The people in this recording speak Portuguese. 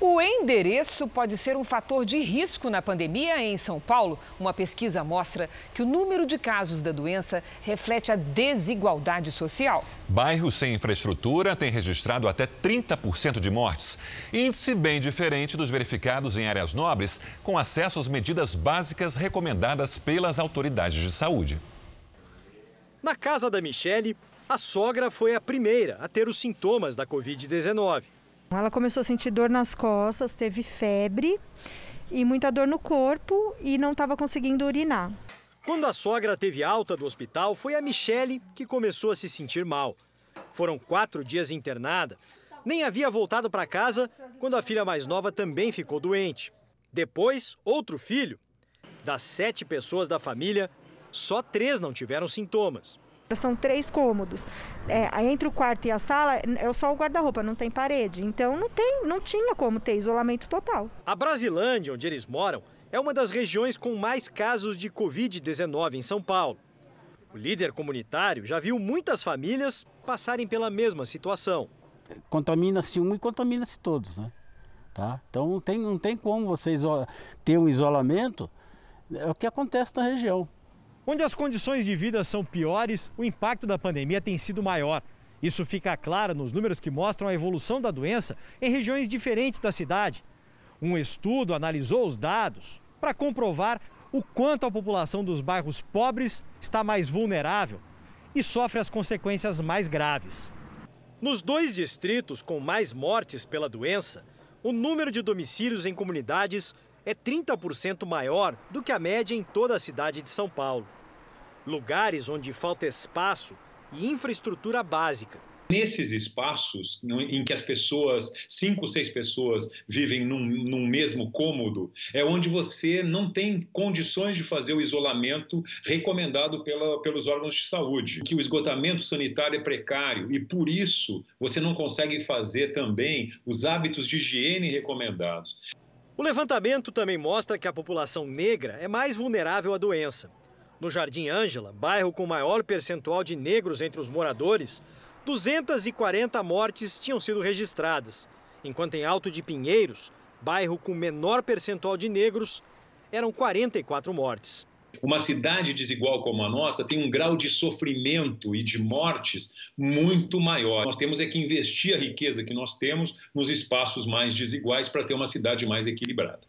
O endereço pode ser um fator de risco na pandemia em São Paulo. Uma pesquisa mostra que o número de casos da doença reflete a desigualdade social. Bairros sem infraestrutura têm registrado até 30% de mortes. Índice bem diferente dos verificados em áreas nobres, com acesso às medidas básicas recomendadas pelas autoridades de saúde. Na casa da Michele, a sogra foi a primeira a ter os sintomas da Covid-19. Ela começou a sentir dor nas costas, teve febre e muita dor no corpo e não estava conseguindo urinar. Quando a sogra teve alta do hospital, foi a Michele que começou a se sentir mal. Foram quatro dias internada. Nem havia voltado para casa quando a filha mais nova também ficou doente. Depois, outro filho. Das sete pessoas da família, só três não tiveram sintomas. São três cômodos. É, entre o quarto e a sala é só o guarda-roupa, não tem parede. Então não, tem, não tinha como ter isolamento total. A Brasilândia, onde eles moram, é uma das regiões com mais casos de Covid-19 em São Paulo. O líder comunitário já viu muitas famílias passarem pela mesma situação. Contamina-se um e contamina-se todos, né? Tá? Então não tem, não tem como vocês ter um isolamento. É o que acontece na região. Onde as condições de vida são piores, o impacto da pandemia tem sido maior. Isso fica claro nos números que mostram a evolução da doença em regiões diferentes da cidade. Um estudo analisou os dados para comprovar o quanto a população dos bairros pobres está mais vulnerável e sofre as consequências mais graves. Nos dois distritos com mais mortes pela doença, o número de domicílios em comunidades é 30% maior do que a média em toda a cidade de São Paulo lugares onde falta espaço e infraestrutura básica. Nesses espaços em que as pessoas, cinco, seis pessoas, vivem num, num, mesmo cômodo, é onde você não tem condições de fazer o isolamento recomendado pela, pelos órgãos de saúde, que o esgotamento sanitário é precário e, por isso, você não consegue fazer também os hábitos de higiene recomendados. O levantamento também mostra que a população negra é mais vulnerável à doença. No Jardim Ângela, bairro com maior percentual de negros entre os moradores, 240 mortes tinham sido registradas, enquanto em Alto de Pinheiros, bairro com menor percentual de negros, eram 44 mortes. Uma cidade desigual como a nossa tem um grau de sofrimento e de mortes muito maior. Nós temos é que investir a riqueza que nós temos nos espaços mais desiguais para ter uma cidade mais equilibrada.